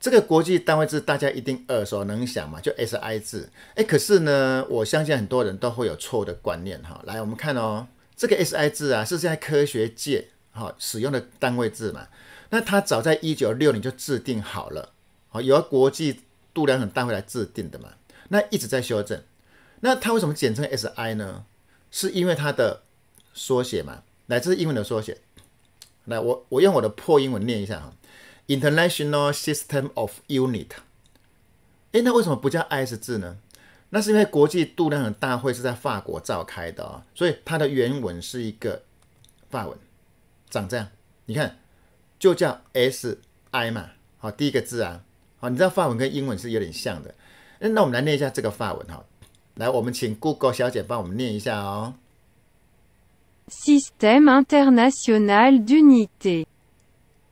这个国际单位制大家一定耳熟能详嘛，就 SI 制。哎，可是呢，我相信很多人都会有错的观念哈。来，我们看哦，这个 SI 制啊，是在科学界哈使用的单位制嘛。那它早在一九六零就制定好了，哦，由国际度量衡大会来制定的嘛。那一直在修正。那它为什么简称 SI 呢？是因为它的缩写嘛，这是英文的缩写。来，我我用我的破英文念一下哈。International System of u n i t 诶，哎，那为什么不叫 S 字呢？那是因为国际度量衡大会是在法国召开的啊，所以它的原文是一个法文，长这样。你看，就叫 S I 嘛。好，第一个字啊。好，你知道法文跟英文是有点像的。哎，那我们来念一下这个法文哈。来，我们请 Google 小姐帮我们念一下哦。s y s t e m e international d u n i t é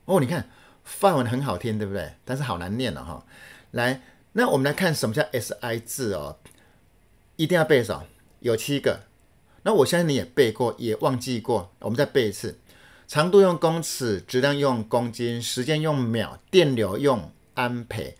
哦，你看。范文很好听，对不对？但是好难念了哈。来，那我们来看什么叫 “si” 字哦，一定要背熟，有七个。那我相信你也背过，也忘记过。我们再背一次：长度用公尺，质量用公斤，时间用秒，电流用安培。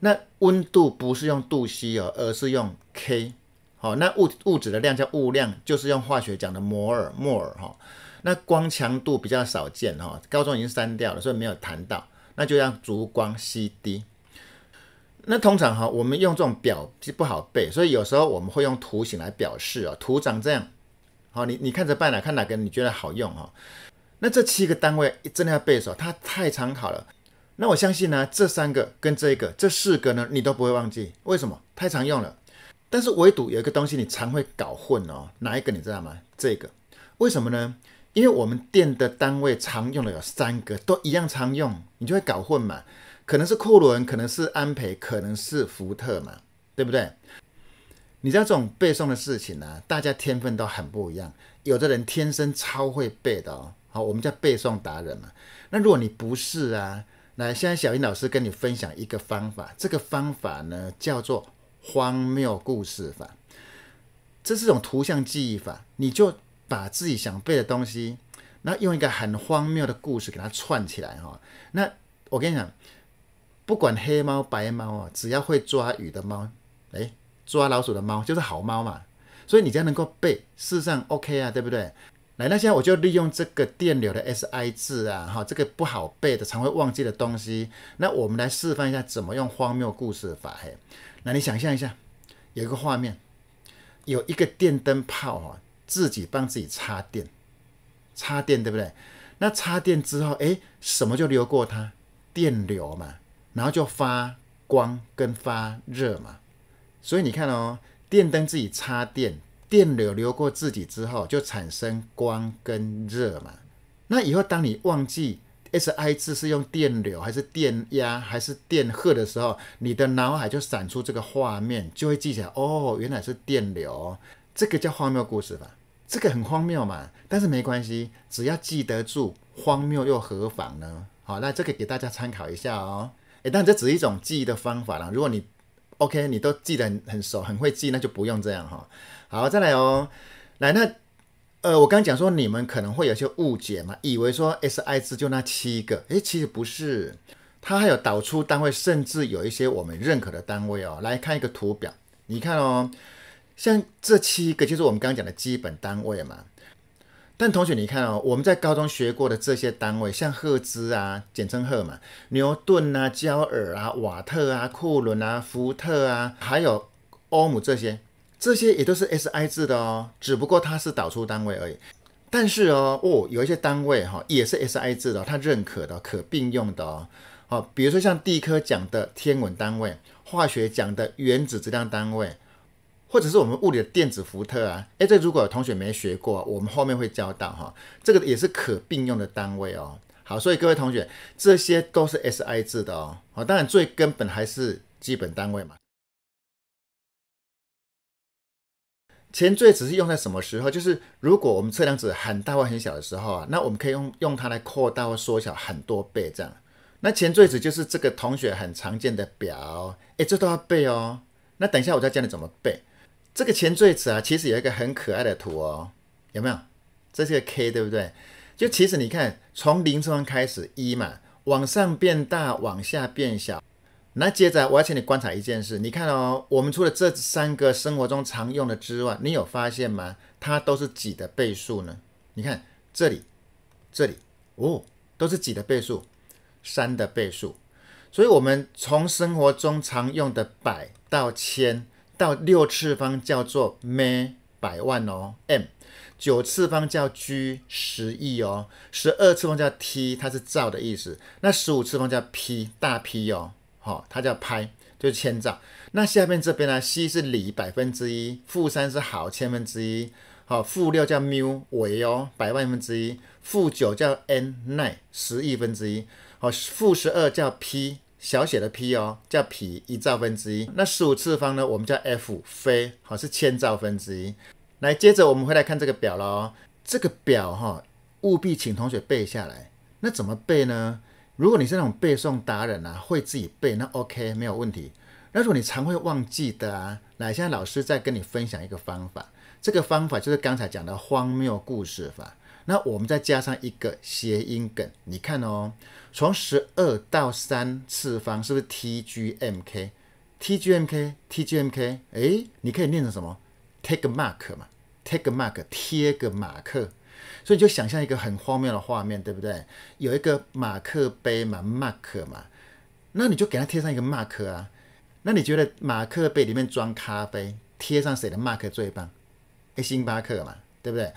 那温度不是用度 C 哦，而是用 K。好，那物物质的量叫物量，就是用化学讲的摩尔，摩尔哈。那光强度比较少见哈，高中已经删掉了，所以没有谈到。那就让烛光吸低。那通常哈，我们用这种表就不好背，所以有时候我们会用图形来表示啊。图长这样，好，你你看着办哪看哪个你觉得好用哈。那这七个单位真的要背熟，它太常考了。那我相信呢，这三个跟这个这四个呢，你都不会忘记，为什么？太常用了。但是唯独有一个东西你常会搞混哦，哪一个你知道吗？这个，为什么呢？因为我们店的单位常用的有三个，都一样常用，你就会搞混嘛。可能是库伦，可能是安培，可能是福特嘛，对不对？你知道这种背诵的事情呢，大家天分都很不一样。有的人天生超会背的哦，好，我们叫背诵达人嘛。那如果你不是啊，那现在小英老师跟你分享一个方法，这个方法呢叫做荒谬故事法，这是一种图像记忆法，你就。把自己想背的东西，那用一个很荒谬的故事给它串起来哈。那我跟你讲，不管黑猫白猫啊，只要会抓鱼的猫，诶，抓老鼠的猫就是好猫嘛。所以你只要能够背，事实上 OK 啊，对不对？来，那现在我就利用这个电流的 SI 字啊，哈，这个不好背的，常会忘记的东西，那我们来示范一下怎么用荒谬故事法。嘿，那你想象一下，有一个画面，有一个电灯泡啊。自己帮自己插电，插电对不对？那插电之后，哎，什么就流过它？电流嘛，然后就发光跟发热嘛。所以你看哦，电灯自己插电，电流流过自己之后就产生光跟热嘛。那以后当你忘记 S I 字是用电流还是电压还是电荷的时候，你的脑海就闪出这个画面，就会记起来哦，原来是电流，这个叫荒谬故事吧。这个很荒谬嘛，但是没关系，只要记得住，荒谬又何妨呢？好，那这个给大家参考一下哦。诶，但这只是一种记忆的方法啦。如果你 OK，你都记得很熟、很会记，那就不用这样哈。好，再来哦。来，那呃，我刚讲说你们可能会有些误解嘛，以为说 SI 字就那七个，诶，其实不是，它还有导出单位，甚至有一些我们认可的单位哦。来看一个图表，你看哦。像这七个就是我们刚刚讲的基本单位嘛。但同学，你看哦，我们在高中学过的这些单位，像赫兹啊，简称赫嘛，牛顿啊，焦耳啊，瓦特啊，库伦啊，福特啊，还有欧姆这些，这些也都是 SI 制的哦，只不过它是导出单位而已。但是哦，哦，有一些单位哈也是 SI 制的，它认可的，可并用的哦。好，比如说像地科讲的天文单位，化学讲的原子质量单位。或者是我们物理的电子伏特啊，哎，这如果有同学没学过，我们后面会教到哈，这个也是可并用的单位哦。好，所以各位同学，这些都是 SI 制的哦。好，当然最根本还是基本单位嘛。前缀只是用在什么时候？就是如果我们测量值很大或很小的时候啊，那我们可以用用它来扩大或缩小很多倍这样。那前缀值就是这个同学很常见的表，哎，这都要背哦。那等一下我再教你怎么背。这个前缀词啊，其实有一个很可爱的图哦，有没有？这是个 K，对不对？就其实你看，从零开始一嘛，往上变大，往下变小。那接着我要请你观察一件事，你看哦，我们除了这三个生活中常用的之外，你有发现吗？它都是几的倍数呢？你看这里，这里哦，都是几的倍数？三的倍数。所以，我们从生活中常用的百到千。到六次方叫做 M 百万哦，M；九次方叫 G 十亿哦，十二次方叫 T，它是兆的意思。那十五次方叫 P 大 P 哦，好，它叫拍，就是千兆。那下面这边呢，c 是里百分之一，负三是毫千分之一，好，负六叫 μ 尾哦，百万分之一，负九叫 n nine 十亿分之一，好，负十二叫 p。小写的 p 哦，叫 p 一兆分之一。那十五次方呢？我们叫 f 非，好是千兆分之一。来，接着我们会来看这个表喽。这个表哈，务必请同学背下来。那怎么背呢？如果你是那种背诵达人啊，会自己背，那 OK 没有问题。那如果你常会忘记的啊，来，现在老师再跟你分享一个方法。这个方法就是刚才讲的荒谬故事法。那我们再加上一个谐音梗，你看哦，从十二到三次方是不是 t g m k t g m k t g m k？哎，你可以念成什么？Take a mark 嘛，Take a mark，贴个马克。所以你就想象一个很荒谬的画面，对不对？有一个马克杯嘛，mark 嘛，那你就给它贴上一个 mark 啊。那你觉得马克杯里面装咖啡，贴上谁的 mark 最棒？诶，星巴克嘛，对不对？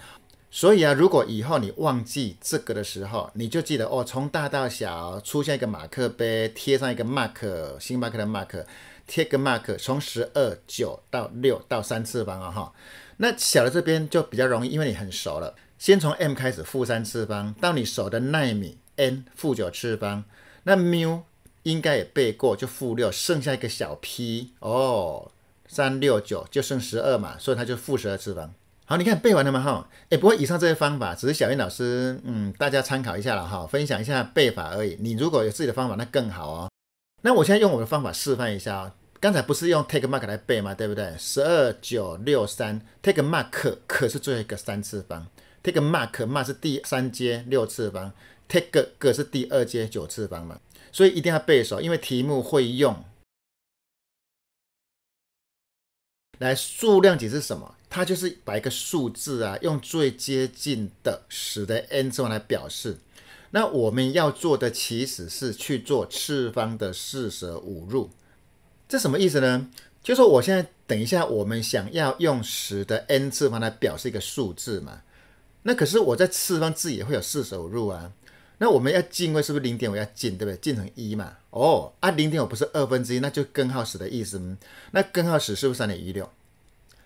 所以啊，如果以后你忘记这个的时候，你就记得哦，从大到小出现一个马克杯，贴上一个 mark，星巴克的 mark，贴个 mark，从十二九到六到三次方啊哈。那小的这边就比较容易，因为你很熟了。先从 m 开始，负三次方，到你熟的纳米 n 负九次方，那 mu 应该也背过，就负六，剩下一个小 p 哦，三六九就剩十二嘛，所以它就负十二次方。好，你看背完了吗？哈，哎，不过以上这些方法只是小燕老师，嗯，大家参考一下了哈，分享一下背法而已。你如果有自己的方法，那更好哦。那我现在用我的方法示范一下啊。刚才不是用 take mark 来背吗？对不对？十二九六三，take mark 可是最后一个三次方，take mark mark 是第三阶六次方，take 格是第二阶九次方嘛。所以一定要背熟，因为题目会用。来数量级是什么？它就是把一个数字啊，用最接近的十的 n 次方来表示。那我们要做的其实是去做次方的四舍五入。这什么意思呢？就是我现在等一下，我们想要用十的 n 次方来表示一个数字嘛？那可是我在次方自己会有四舍五入啊。那我们要进位是不是零点五要进，对不对？进成一嘛。哦，啊零点五不是二分之一，那就根号十的意思。那根号十是不是三点一六？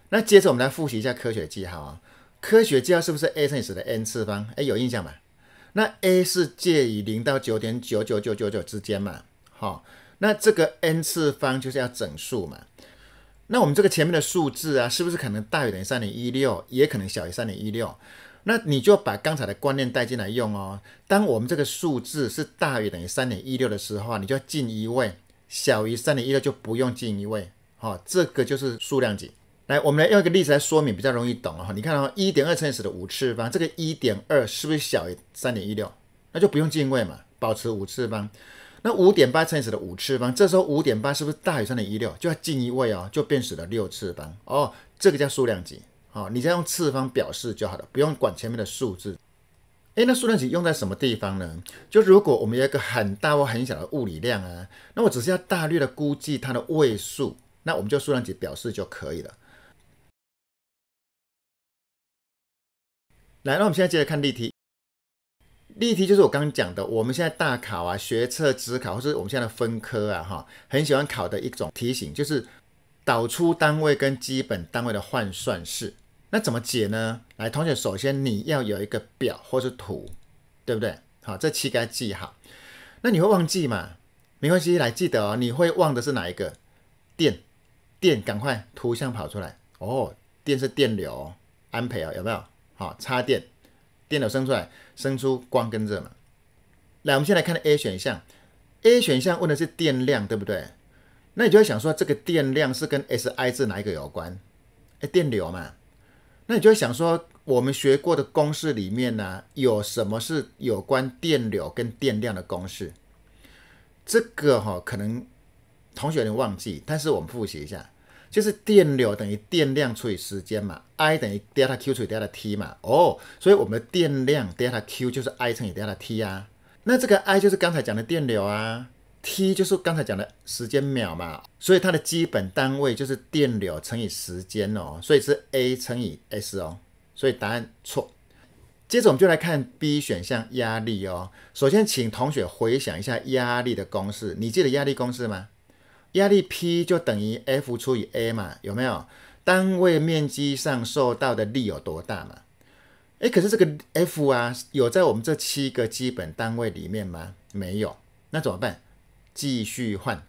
那接着我们来复习一下科学记号啊。科学记号是不是 a 乘以十的 n 次方？哎，有印象吧？那 a 是介于零到九点九九九九九之间嘛。好，那这个 n 次方就是要整数嘛。那我们这个前面的数字啊，是不是可能大于等于三点一六，也可能小于三点一六？那你就把刚才的观念带进来用哦。当我们这个数字是大于等于三点一六的时候，你就要进一位；小于三点一六就不用进一位。好，这个就是数量级。来，我们来用一个例子来说明，比较容易懂哦。你看啊，一点二乘十的五次方，这个一点二是不是小于三点一六？那就不用进位嘛，保持五次方。那五点八乘十的五次方，这时候五点八是不是大于三点一六？就要进一位哦，就变成了六次方。哦，这个叫数量级。啊，你再用次方表示就好了，不用管前面的数字。哎，那数量级用在什么地方呢？就如果我们有一个很大或很小的物理量啊，那我只是要大略的估计它的位数，那我们就数量级表示就可以了。来，那我们现在接着看例题。例题就是我刚刚讲的，我们现在大考啊、学测、职考或是我们现在的分科啊，哈，很喜欢考的一种题型，就是导出单位跟基本单位的换算式。那怎么解呢？来，同学，首先你要有一个表或者图，对不对？好，这七该记好。那你会忘记嘛？没关系，来记得哦。你会忘的是哪一个？电，电，赶快图像跑出来。哦，电是电流，安培啊，有没有？好，插电，电流生出来，生出光跟热嘛。来，我们先来看 A 选项。A 选项问的是电量，对不对？那你就会想说，这个电量是跟 S I 字哪一个有关？哎，电流嘛。那你就会想说，我们学过的公式里面呢，有什么是有关电流跟电量的公式？这个哈，可能同学有点忘记，但是我们复习一下，就是电流等于电量除以时间嘛，I 等于德尔塔 Q 除以德尔塔 t 嘛。哦，所以我们的电量德尔塔 Q 就是 I 乘以德尔塔 t 啊。那这个 I 就是刚才讲的电流啊。t 就是刚才讲的时间秒嘛，所以它的基本单位就是电流乘以时间哦，所以是 A 乘以 s 哦，所以答案错。接着我们就来看 B 选项压力哦。首先请同学回想一下压力的公式，你记得压力公式吗？压力 P 就等于 F 除以 A 嘛，有没有？单位面积上受到的力有多大嘛？哎，可是这个 F 啊，有在我们这七个基本单位里面吗？没有，那怎么办？继续换，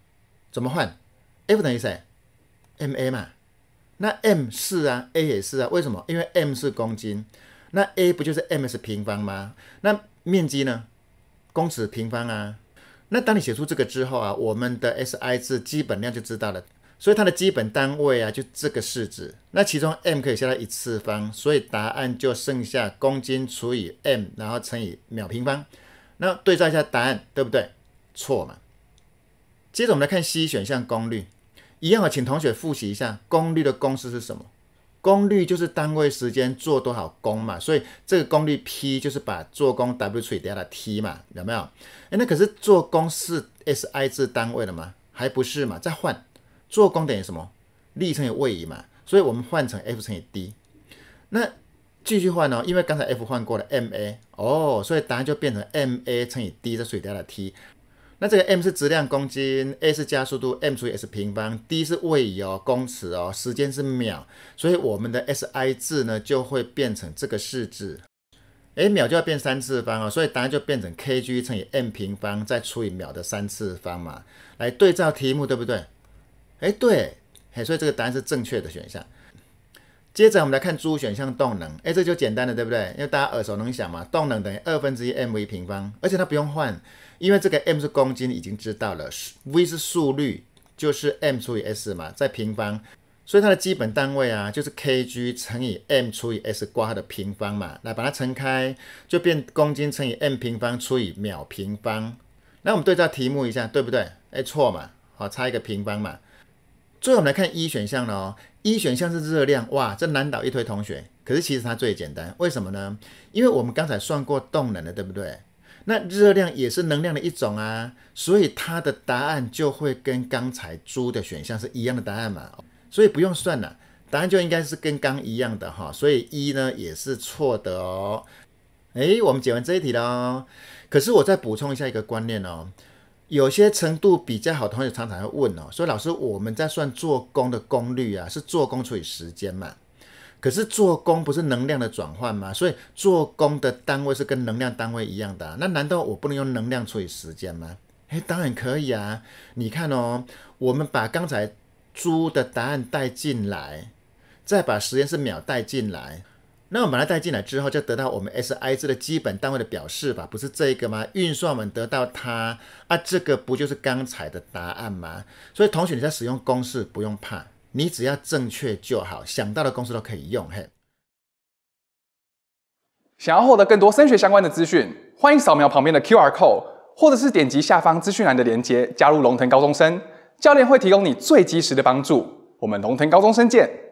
怎么换？F 等于谁？ma 嘛。那 m 是啊，a 也是啊。为什么？因为 m 是公斤，那 a 不就是 ms 平方吗？那面积呢？公尺平方啊。那当你写出这个之后啊，我们的 si 字基本量就知道了。所以它的基本单位啊，就这个式子。那其中 m 可以下掉一次方，所以答案就剩下公斤除以 m，然后乘以秒平方。那对照一下答案，对不对？错嘛。接着我们来看 C 选项功率，一样啊，请同学复习一下功率的公式是什么？功率就是单位时间做多少功嘛，所以这个功率 P 就是把做功 W 除以 d e l t 嘛，有没有？哎，那可是做功是 SI 制单位了吗？还不是嘛，再换，做功等于什么？力乘以位移嘛，所以我们换成 F 乘以 d，那继续换呢？因为刚才 F 换过了 ma 哦，所以答案就变成 ma 乘以 d，再除以 delta t。那这个 m 是质量公斤 a 是加速度 m 除以 s 平方，d 是位移哦，公尺哦，时间是秒，所以我们的 SI 字呢就会变成这个式子，诶，秒就要变三次方哦，所以答案就变成 kg 乘以 m 平方再除以秒的三次方嘛，来对照题目对不对？诶，对，嘿，所以这个答案是正确的选项。接着我们来看猪选项动能，哎，这就简单了，对不对？因为大家耳熟能详嘛，动能等于二分之一 mv 平方，而且它不用换，因为这个 m 是公斤已经知道了，v 是速率，就是 m 除以 s 嘛，在平方，所以它的基本单位啊就是 kg 乘以 m 除以 s 挂它的平方嘛，来把它乘开就变公斤乘以 m 平方除以秒平方，那我们对照题目一下，对不对？哎，错嘛，好差一个平方嘛。最后我们来看一选项了一选项是热量，哇，这难倒一堆同学。可是其实它最简单，为什么呢？因为我们刚才算过动能了，对不对？那热量也是能量的一种啊，所以它的答案就会跟刚才猪的选项是一样的答案嘛，所以不用算了，答案就应该是跟刚一样的哈。所以一呢也是错的哦。诶，我们解完这一题喽。可是我再补充一下一个观念哦。有些程度比较好的同学常常会问哦，说老师，我们在算做功的功率啊，是做功除以时间嘛？可是做功不是能量的转换吗？所以做功的单位是跟能量单位一样的，那难道我不能用能量除以时间吗？诶，当然可以啊！你看哦，我们把刚才猪的答案带进来，再把时间是秒带进来。那我们把它带进来之后，就得到我们 S I 字的基本单位的表示吧，不是这一个吗？运算我们得到它，啊，这个不就是刚才的答案吗？所以同学你在使用公式不用怕，你只要正确就好，想到的公式都可以用。嘿，想要获得更多升学相关的资讯，欢迎扫描旁边的 Q R code，或者是点击下方资讯栏的连接，加入龙腾高中生，教练会提供你最及时的帮助。我们龙腾高中生见。